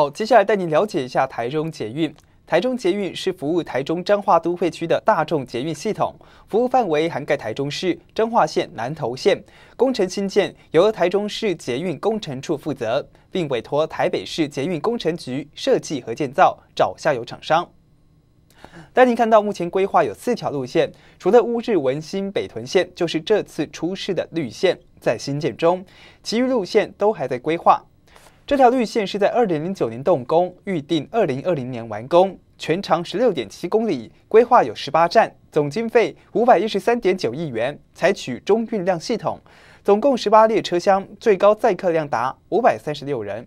好，接下来带您了解一下台中捷运。台中捷运是服务台中彰化都会区的大众捷运系统，服务范围涵盖台中市、彰化县、南投县。工程新建由台中市捷运工程处负责，并委托台北市捷运工程局设计和建造，找下游厂商。带您看到，目前规划有四条路线，除了乌日文心北屯线，就是这次出事的绿线在新建中，其余路线都还在规划。这条绿线是在二零零九年动工，预定二零二零年完工，全长十六点七公里，规划有十八站，总经费五百一十三点九亿元，采取中运量系统，总共十八列车厢，最高载客量达五百三十六人。